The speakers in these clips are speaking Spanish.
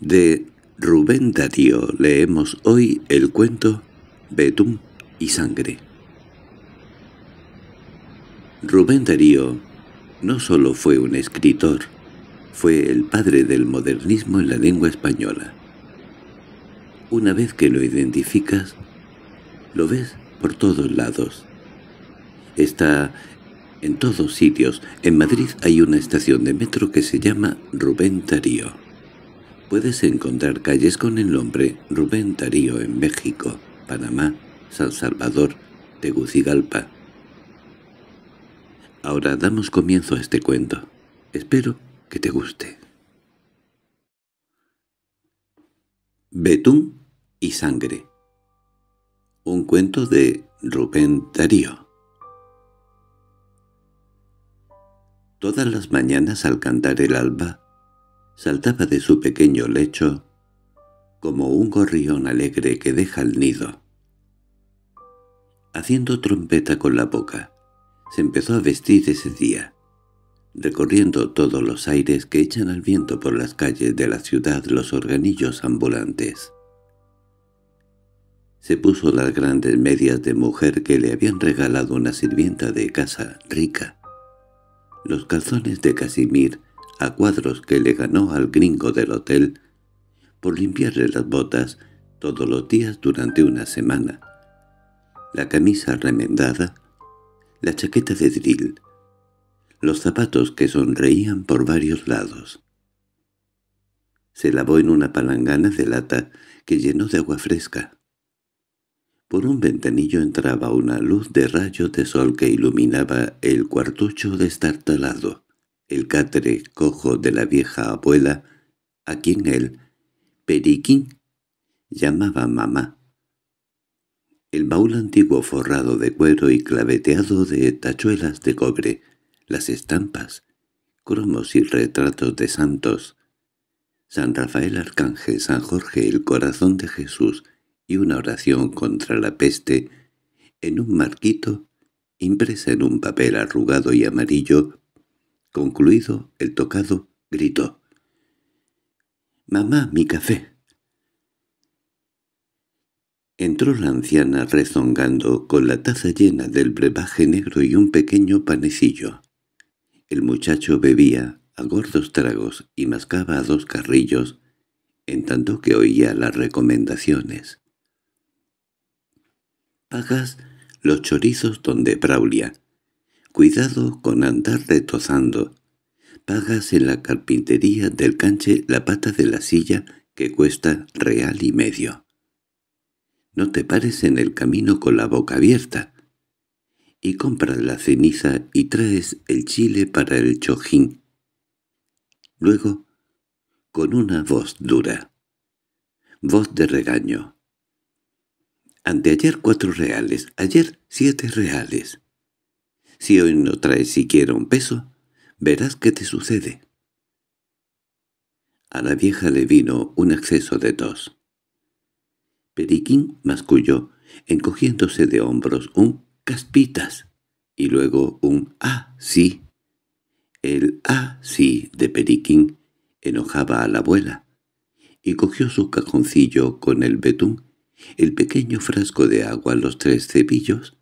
De Rubén Darío leemos hoy el cuento Betún y Sangre. Rubén Darío no solo fue un escritor, fue el padre del modernismo en la lengua española. Una vez que lo identificas, lo ves por todos lados. Está en todos sitios. En Madrid hay una estación de metro que se llama Rubén Darío. Puedes encontrar calles con el nombre Rubén Darío en México, Panamá, San Salvador, Tegucigalpa. Ahora damos comienzo a este cuento. Espero que te guste. Betún y sangre. Un cuento de Rubén Darío. Todas las mañanas al cantar el alba, saltaba de su pequeño lecho como un gorrión alegre que deja el nido. Haciendo trompeta con la boca, se empezó a vestir ese día, recorriendo todos los aires que echan al viento por las calles de la ciudad los organillos ambulantes. Se puso las grandes medias de mujer que le habían regalado una sirvienta de casa rica, los calzones de casimir a cuadros que le ganó al gringo del hotel por limpiarle las botas todos los días durante una semana, la camisa remendada, la chaqueta de drill, los zapatos que sonreían por varios lados. Se lavó en una palangana de lata que llenó de agua fresca. Por un ventanillo entraba una luz de rayos de sol que iluminaba el cuartucho destartalado el catre cojo de la vieja abuela, a quien él, Periquín, llamaba mamá. El baúl antiguo forrado de cuero y claveteado de tachuelas de cobre, las estampas, cromos y retratos de santos, San Rafael Arcángel, San Jorge, el corazón de Jesús y una oración contra la peste, en un marquito, impresa en un papel arrugado y amarillo Concluido el tocado, gritó. «¡Mamá, mi café!» Entró la anciana rezongando con la taza llena del brebaje negro y un pequeño panecillo. El muchacho bebía a gordos tragos y mascaba a dos carrillos, en tanto que oía las recomendaciones. «Pagas los chorizos donde Braulia», Cuidado con andar retozando. Pagas en la carpintería del canche la pata de la silla que cuesta real y medio. No te pares en el camino con la boca abierta. Y compras la ceniza y traes el chile para el chojín. Luego, con una voz dura. Voz de regaño. ayer cuatro reales, ayer siete reales. Si hoy no traes siquiera un peso, verás qué te sucede. A la vieja le vino un acceso de tos. Periquín masculló, encogiéndose de hombros, un «caspitas» y luego un «ah, sí». El «ah, sí» de Periquín enojaba a la abuela, y cogió su cajoncillo con el betún, el pequeño frasco de agua, los tres cepillos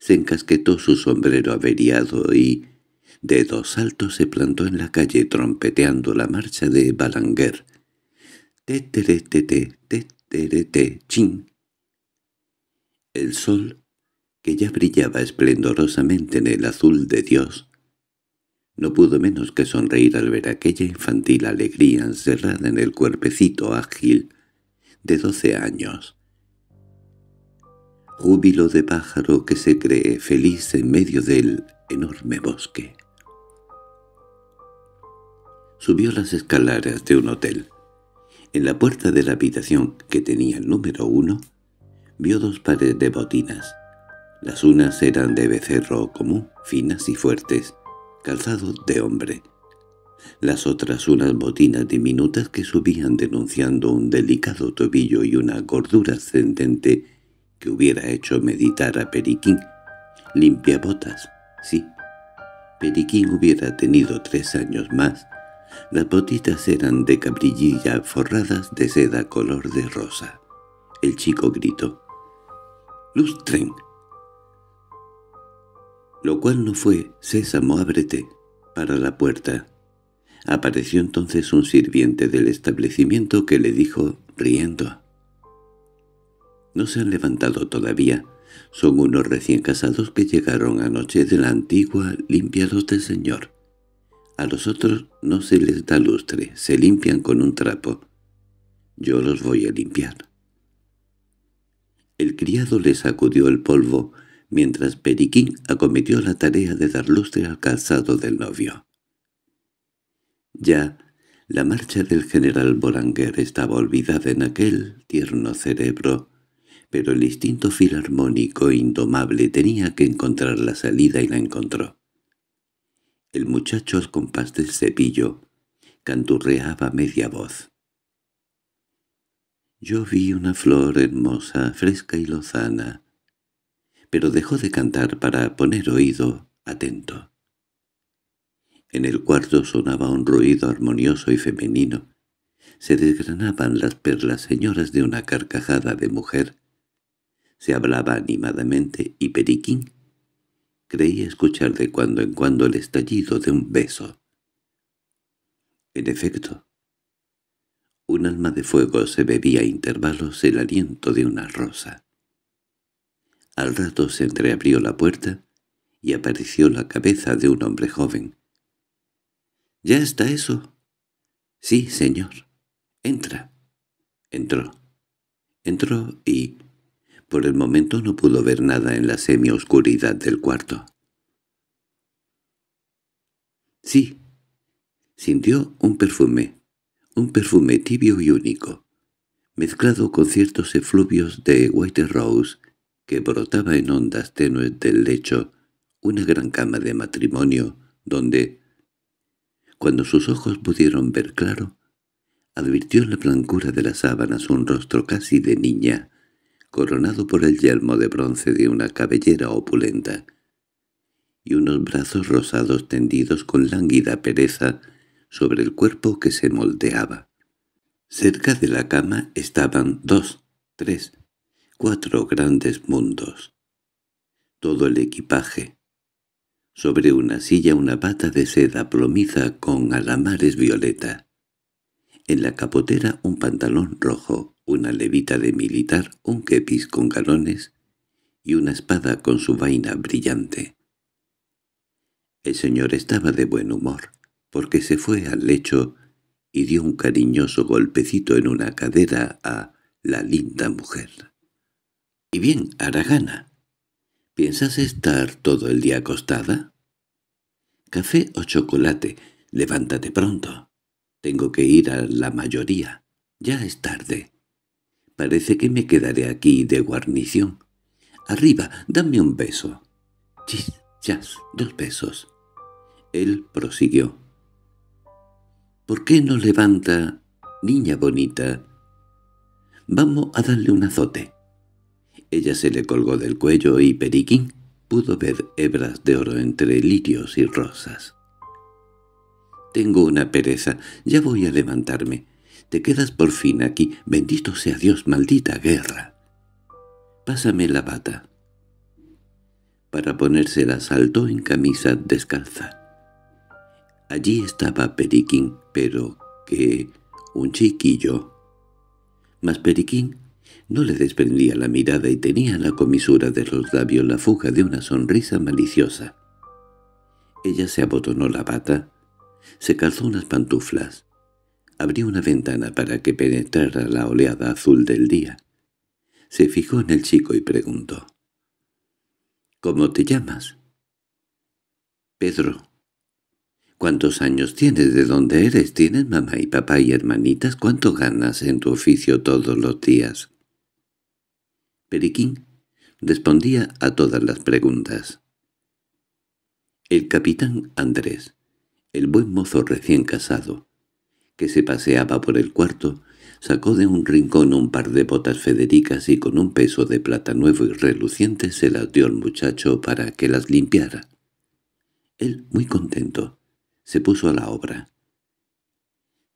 se encasquetó su sombrero averiado y, de dos saltos, se plantó en la calle trompeteando la marcha de Balanguer. Teterete, teterete, chin. El sol, que ya brillaba esplendorosamente en el azul de Dios, no pudo menos que sonreír al ver aquella infantil alegría encerrada en el cuerpecito ágil de doce años júbilo de pájaro que se cree feliz en medio del enorme bosque. Subió las escaleras de un hotel. En la puerta de la habitación que tenía el número uno, vio dos pares de botinas. Las unas eran de becerro común, finas y fuertes, calzados de hombre. Las otras unas botinas diminutas que subían denunciando un delicado tobillo y una gordura ascendente que hubiera hecho meditar a Periquín. Limpiabotas, sí. Periquín hubiera tenido tres años más. Las botitas eran de cabrillilla forradas de seda color de rosa. El chico gritó. —¡Lustren! Lo cual no fue «Sésamo, ábrete» para la puerta. Apareció entonces un sirviente del establecimiento que le dijo, riendo, no se han levantado todavía. Son unos recién casados que llegaron anoche de la antigua limpiados del señor. A los otros no se les da lustre, se limpian con un trapo. Yo los voy a limpiar. El criado le sacudió el polvo, mientras Periquín acometió la tarea de dar lustre al calzado del novio. Ya la marcha del general Boranger estaba olvidada en aquel tierno cerebro pero el instinto filarmónico indomable tenía que encontrar la salida y la encontró. El muchacho al compás del cepillo canturreaba media voz. Yo vi una flor hermosa, fresca y lozana, pero dejó de cantar para poner oído atento. En el cuarto sonaba un ruido armonioso y femenino. Se desgranaban las perlas señoras de una carcajada de mujer se hablaba animadamente y Periquín creía escuchar de cuando en cuando el estallido de un beso. En efecto, un alma de fuego se bebía a intervalos el aliento de una rosa. Al rato se entreabrió la puerta y apareció la cabeza de un hombre joven. —¿Ya está eso? —Sí, señor. —Entra. Entró. Entró y por el momento no pudo ver nada en la semioscuridad del cuarto. Sí, sintió un perfume, un perfume tibio y único, mezclado con ciertos efluvios de White Rose que brotaba en ondas tenues del lecho, una gran cama de matrimonio donde, cuando sus ojos pudieron ver claro, advirtió en la blancura de las sábanas un rostro casi de niña, coronado por el yelmo de bronce de una cabellera opulenta, y unos brazos rosados tendidos con lánguida pereza sobre el cuerpo que se moldeaba. Cerca de la cama estaban dos, tres, cuatro grandes mundos. Todo el equipaje. Sobre una silla una bata de seda plomiza con alamares violeta. En la capotera un pantalón rojo, una levita de militar, un kepis con galones y una espada con su vaina brillante. El señor estaba de buen humor, porque se fue al lecho y dio un cariñoso golpecito en una cadera a la linda mujer. —Y bien, Aragana, ¿piensas estar todo el día acostada? —Café o chocolate, levántate pronto. Tengo que ir a la mayoría. Ya es tarde. Parece que me quedaré aquí de guarnición. Arriba, dame un beso. Chis, chas, dos besos. Él prosiguió. —¿Por qué no levanta, niña bonita? —Vamos a darle un azote. Ella se le colgó del cuello y Periquín pudo ver hebras de oro entre lirios y rosas. —Tengo una pereza, ya voy a levantarme. Te quedas por fin aquí. Bendito sea Dios, maldita guerra. Pásame la bata. Para ponérsela saltó en camisa descalza. Allí estaba Periquín, pero que un chiquillo. Mas Periquín no le desprendía la mirada y tenía la comisura de los labios la fuga de una sonrisa maliciosa. Ella se abotonó la bata, se calzó unas pantuflas, Abrió una ventana para que penetrara la oleada azul del día. Se fijó en el chico y preguntó. —¿Cómo te llamas? —Pedro. —¿Cuántos años tienes? ¿De dónde eres? ¿Tienes mamá y papá y hermanitas? ¿Cuánto ganas en tu oficio todos los días? Periquín respondía a todas las preguntas. El capitán Andrés, el buen mozo recién casado, que se paseaba por el cuarto, sacó de un rincón un par de botas federicas y con un peso de plata nuevo y reluciente se las dio al muchacho para que las limpiara. Él, muy contento, se puso a la obra.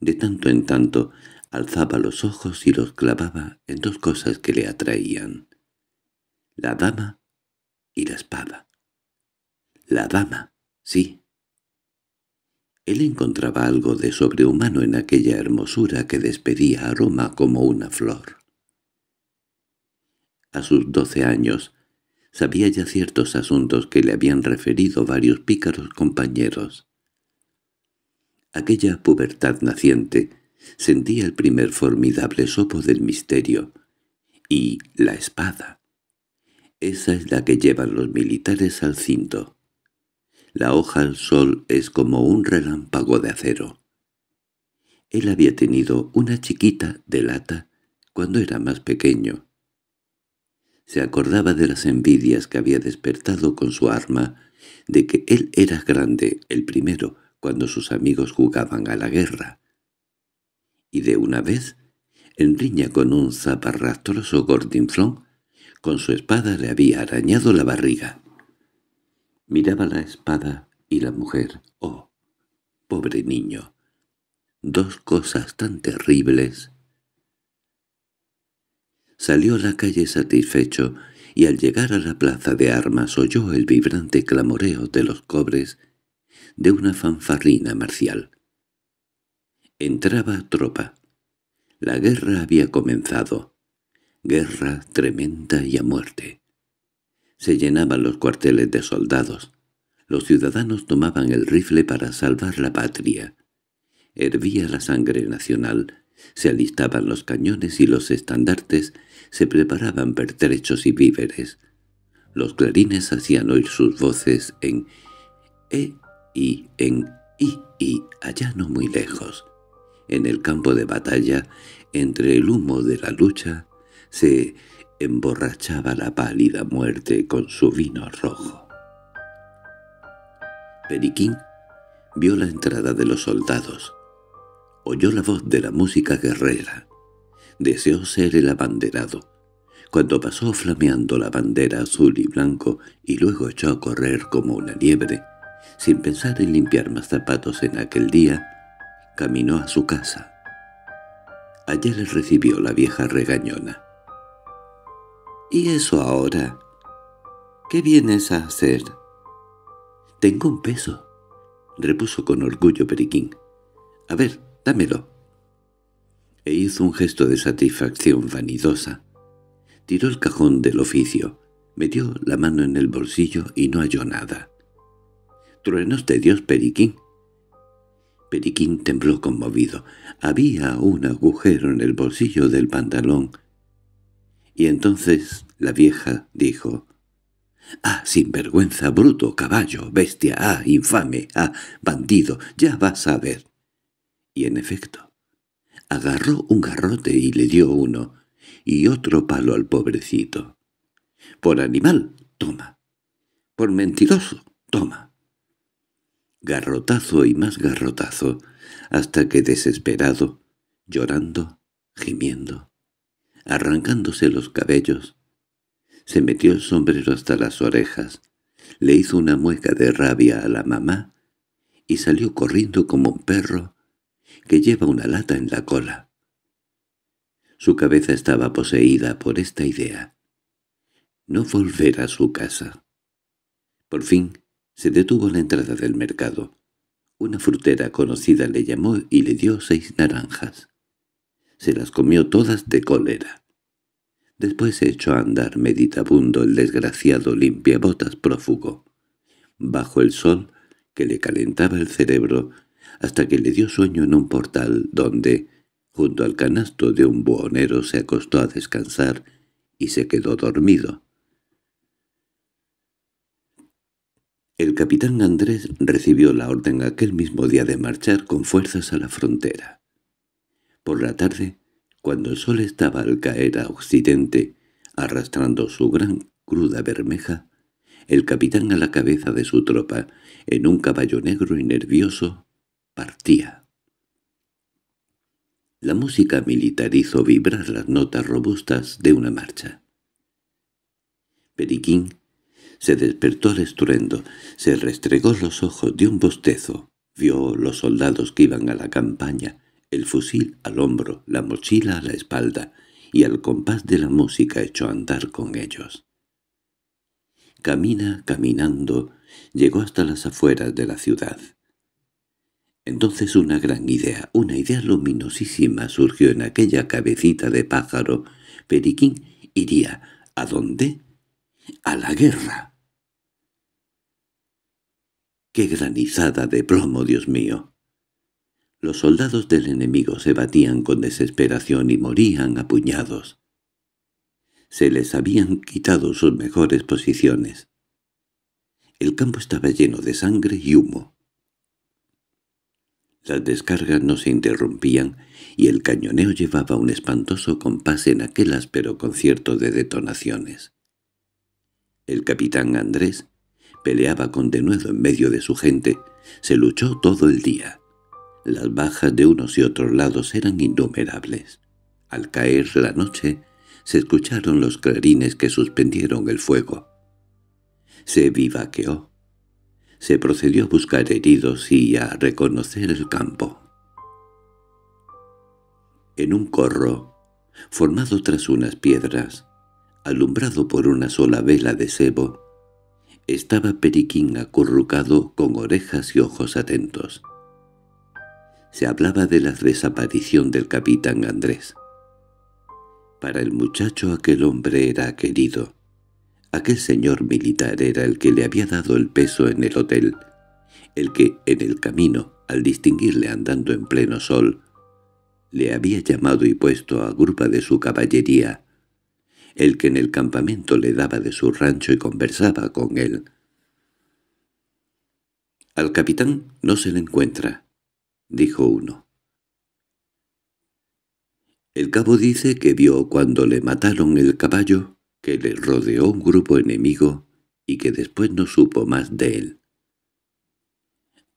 De tanto en tanto alzaba los ojos y los clavaba en dos cosas que le atraían. La dama y la espada. La dama, sí, él encontraba algo de sobrehumano en aquella hermosura que despedía aroma como una flor. A sus doce años, sabía ya ciertos asuntos que le habían referido varios pícaros compañeros. Aquella pubertad naciente sentía el primer formidable sopo del misterio, y la espada. Esa es la que llevan los militares al cinto. La hoja al sol es como un relámpago de acero. Él había tenido una chiquita de lata cuando era más pequeño. Se acordaba de las envidias que había despertado con su arma, de que él era grande, el primero, cuando sus amigos jugaban a la guerra. Y de una vez, en riña con un zaparrastroso gordinflón, con su espada le había arañado la barriga. Miraba la espada y la mujer. ¡Oh, pobre niño! Dos cosas tan terribles. Salió a la calle satisfecho, y al llegar a la plaza de armas oyó el vibrante clamoreo de los cobres de una fanfarrina marcial. Entraba tropa. La guerra había comenzado. Guerra tremenda y a muerte. Se llenaban los cuarteles de soldados. Los ciudadanos tomaban el rifle para salvar la patria. Hervía la sangre nacional, se alistaban los cañones y los estandartes, se preparaban pertrechos y víveres. Los clarines hacían oír sus voces en «e» y en «i» y allá no muy lejos. En el campo de batalla, entre el humo de la lucha, se emborrachaba la pálida muerte con su vino rojo. Periquín vio la entrada de los soldados, oyó la voz de la música guerrera, deseó ser el abanderado. Cuando pasó flameando la bandera azul y blanco y luego echó a correr como una liebre, sin pensar en limpiar más zapatos en aquel día, caminó a su casa. Allá le recibió la vieja regañona. ¿Y eso ahora? ¿Qué vienes a hacer? Tengo un peso, repuso con orgullo Periquín. A ver, dámelo. E hizo un gesto de satisfacción vanidosa. Tiró el cajón del oficio, metió la mano en el bolsillo y no halló nada. —¡Truenos de Dios, Periquín! Periquín tembló conmovido. Había un agujero en el bolsillo del pantalón y entonces la vieja dijo, «¡Ah, sinvergüenza, bruto, caballo, bestia! ¡Ah, infame! ¡Ah, bandido! ¡Ya vas a ver!» Y en efecto, agarró un garrote y le dio uno, y otro palo al pobrecito. «Por animal, toma. Por mentiroso, toma» garrotazo y más garrotazo, hasta que desesperado, llorando, gimiendo, arrancándose los cabellos. Se metió el sombrero hasta las orejas, le hizo una mueca de rabia a la mamá y salió corriendo como un perro que lleva una lata en la cola. Su cabeza estaba poseída por esta idea. No volver a su casa. Por fin se detuvo a la entrada del mercado. Una frutera conocida le llamó y le dio seis naranjas se las comió todas de cólera. Después se echó a andar meditabundo el desgraciado limpiabotas prófugo, bajo el sol que le calentaba el cerebro hasta que le dio sueño en un portal donde, junto al canasto de un buhonero, se acostó a descansar y se quedó dormido. El capitán Andrés recibió la orden aquel mismo día de marchar con fuerzas a la frontera. Por la tarde, cuando el sol estaba al caer a occidente, arrastrando su gran cruda bermeja, el capitán a la cabeza de su tropa, en un caballo negro y nervioso, partía. La música militar hizo vibrar las notas robustas de una marcha. Periquín se despertó al estruendo, se restregó los ojos de un bostezo, vio los soldados que iban a la campaña, el fusil al hombro, la mochila a la espalda, y al compás de la música echó a andar con ellos. Camina, caminando, llegó hasta las afueras de la ciudad. Entonces una gran idea, una idea luminosísima surgió en aquella cabecita de pájaro. Periquín iría ¿a dónde? A la guerra. ¡Qué granizada de plomo, Dios mío! Los soldados del enemigo se batían con desesperación y morían a puñados. Se les habían quitado sus mejores posiciones. El campo estaba lleno de sangre y humo. Las descargas no se interrumpían y el cañoneo llevaba un espantoso compás en aquel áspero concierto de detonaciones. El capitán Andrés peleaba con denuedo en medio de su gente. Se luchó todo el día. Las bajas de unos y otros lados eran innumerables. Al caer la noche, se escucharon los clarines que suspendieron el fuego. Se vivaqueó. Se procedió a buscar heridos y a reconocer el campo. En un corro, formado tras unas piedras, alumbrado por una sola vela de sebo, estaba Periquín acurrucado con orejas y ojos atentos se hablaba de la desaparición del capitán Andrés. Para el muchacho aquel hombre era querido. Aquel señor militar era el que le había dado el peso en el hotel, el que, en el camino, al distinguirle andando en pleno sol, le había llamado y puesto a grupa de su caballería, el que en el campamento le daba de su rancho y conversaba con él. Al capitán no se le encuentra, —dijo uno. El cabo dice que vio cuando le mataron el caballo, que le rodeó un grupo enemigo y que después no supo más de él.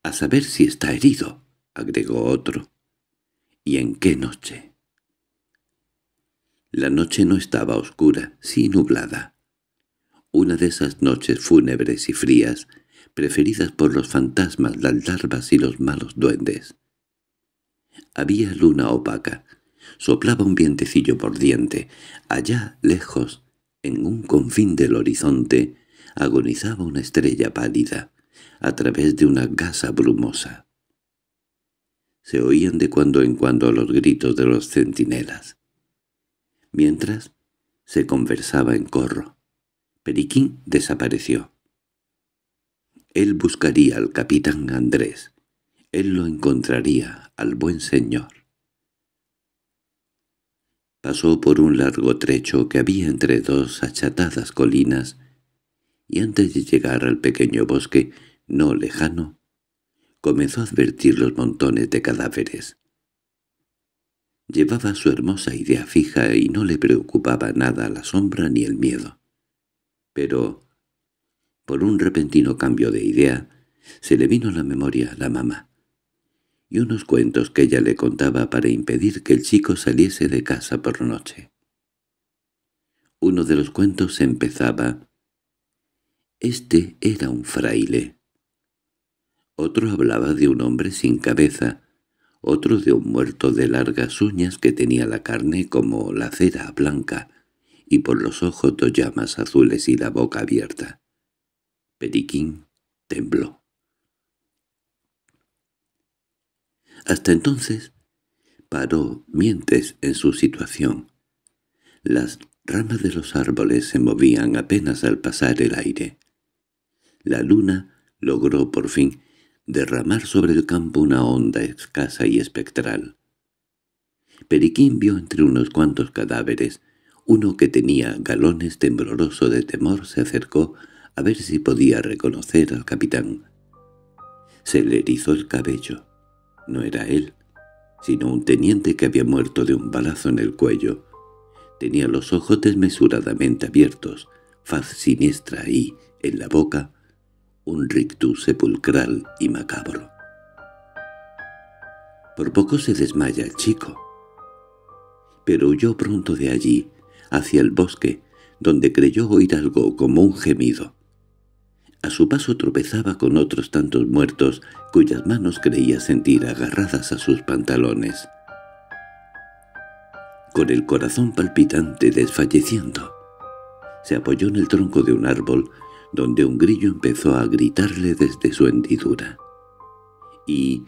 —A saber si está herido —agregó otro. —¿Y en qué noche? La noche no estaba oscura, sí nublada. Una de esas noches fúnebres y frías preferidas por los fantasmas, las larvas y los malos duendes. Había luna opaca. Soplaba un vientecillo por diente. Allá, lejos, en un confín del horizonte, agonizaba una estrella pálida, a través de una gasa brumosa. Se oían de cuando en cuando los gritos de los centinelas. Mientras, se conversaba en corro. Periquín desapareció. Él buscaría al capitán Andrés. Él lo encontraría al buen señor. Pasó por un largo trecho que había entre dos achatadas colinas, y antes de llegar al pequeño bosque, no lejano, comenzó a advertir los montones de cadáveres. Llevaba su hermosa idea fija y no le preocupaba nada la sombra ni el miedo. Pero por un repentino cambio de idea, se le vino a la memoria a la mamá, y unos cuentos que ella le contaba para impedir que el chico saliese de casa por noche. Uno de los cuentos empezaba «Este era un fraile». Otro hablaba de un hombre sin cabeza, otro de un muerto de largas uñas que tenía la carne como la cera blanca y por los ojos dos llamas azules y la boca abierta. Periquín tembló. Hasta entonces paró mientes en su situación. Las ramas de los árboles se movían apenas al pasar el aire. La luna logró por fin derramar sobre el campo una onda escasa y espectral. Periquín vio entre unos cuantos cadáveres. Uno que tenía galones tembloroso de temor se acercó a ver si podía reconocer al capitán. Se le erizó el cabello. No era él, sino un teniente que había muerto de un balazo en el cuello. Tenía los ojos desmesuradamente abiertos, faz siniestra y, en la boca, un rictus sepulcral y macabro. Por poco se desmaya el chico. Pero huyó pronto de allí, hacia el bosque, donde creyó oír algo como un gemido. A su paso tropezaba con otros tantos muertos cuyas manos creía sentir agarradas a sus pantalones. Con el corazón palpitante desfalleciendo, se apoyó en el tronco de un árbol donde un grillo empezó a gritarle desde su hendidura. Y...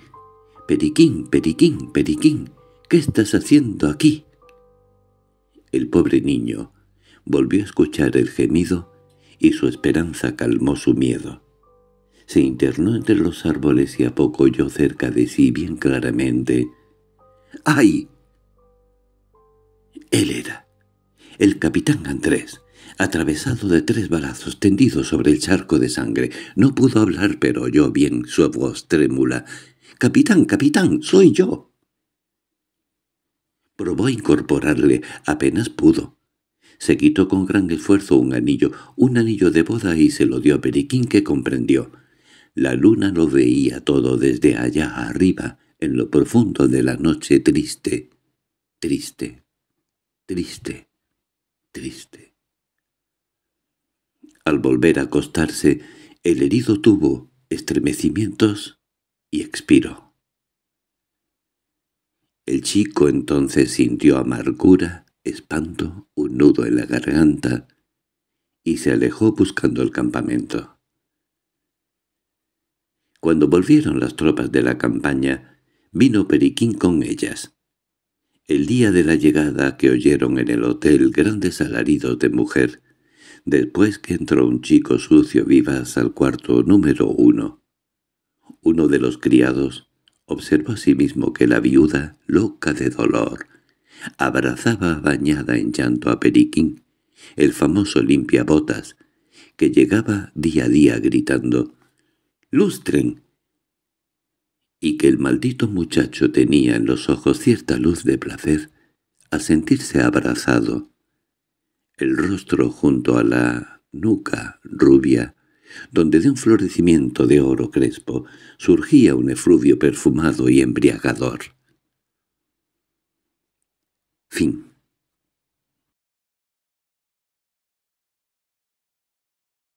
«¡Periquín, periquín, periquín! ¿Qué estás haciendo aquí?» El pobre niño volvió a escuchar el gemido y su esperanza calmó su miedo. Se internó entre los árboles y a poco oyó cerca de sí bien claramente. ¡Ay! Él era. El capitán Andrés, atravesado de tres balazos, tendido sobre el charco de sangre. No pudo hablar, pero oyó bien su voz trémula. «¡Capitán, capitán, soy yo!» Probó a incorporarle, apenas pudo. Se quitó con gran esfuerzo un anillo, un anillo de boda y se lo dio a Periquín que comprendió. La luna lo veía todo desde allá arriba, en lo profundo de la noche triste, triste, triste, triste. Al volver a acostarse, el herido tuvo estremecimientos y expiró. El chico entonces sintió amargura espanto, un nudo en la garganta, y se alejó buscando el campamento. Cuando volvieron las tropas de la campaña, vino Periquín con ellas. El día de la llegada que oyeron en el hotel grandes alaridos de mujer, después que entró un chico sucio vivas al cuarto número uno. Uno de los criados observó a sí mismo que la viuda, loca de dolor, abrazaba bañada en llanto a Periquín, el famoso limpiabotas, que llegaba día a día gritando «¡Lustren!» y que el maldito muchacho tenía en los ojos cierta luz de placer a sentirse abrazado. El rostro junto a la nuca rubia, donde de un florecimiento de oro crespo surgía un efluvio perfumado y embriagador. Fim.